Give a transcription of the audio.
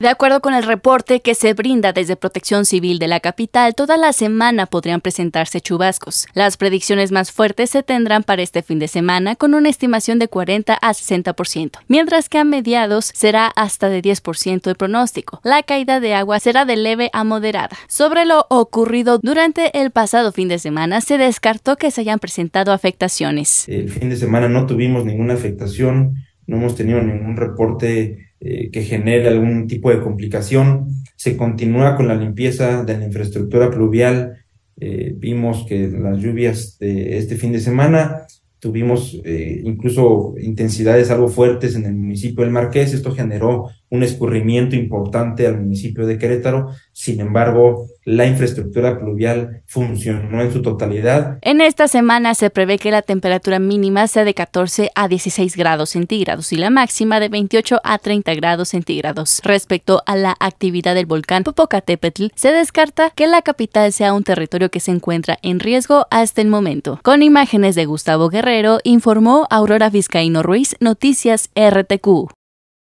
De acuerdo con el reporte que se brinda desde Protección Civil de la capital, toda la semana podrían presentarse chubascos. Las predicciones más fuertes se tendrán para este fin de semana con una estimación de 40 a 60%, mientras que a mediados será hasta de 10% el pronóstico. La caída de agua será de leve a moderada. Sobre lo ocurrido durante el pasado fin de semana, se descartó que se hayan presentado afectaciones. El fin de semana no tuvimos ninguna afectación, no hemos tenido ningún reporte eh, que genere algún tipo de complicación. Se continúa con la limpieza de la infraestructura pluvial. Eh, vimos que las lluvias de este fin de semana tuvimos eh, incluso intensidades algo fuertes en el municipio del Marqués, esto generó un escurrimiento importante al municipio de Querétaro, sin embargo, la infraestructura pluvial funcionó en su totalidad. En esta semana se prevé que la temperatura mínima sea de 14 a 16 grados centígrados y la máxima de 28 a 30 grados centígrados. Respecto a la actividad del volcán Popocatépetl, se descarta que la capital sea un territorio que se encuentra en riesgo hasta el momento. Con imágenes de Gustavo Guerrero, informó Aurora Vizcaíno Ruiz, Noticias RTQ.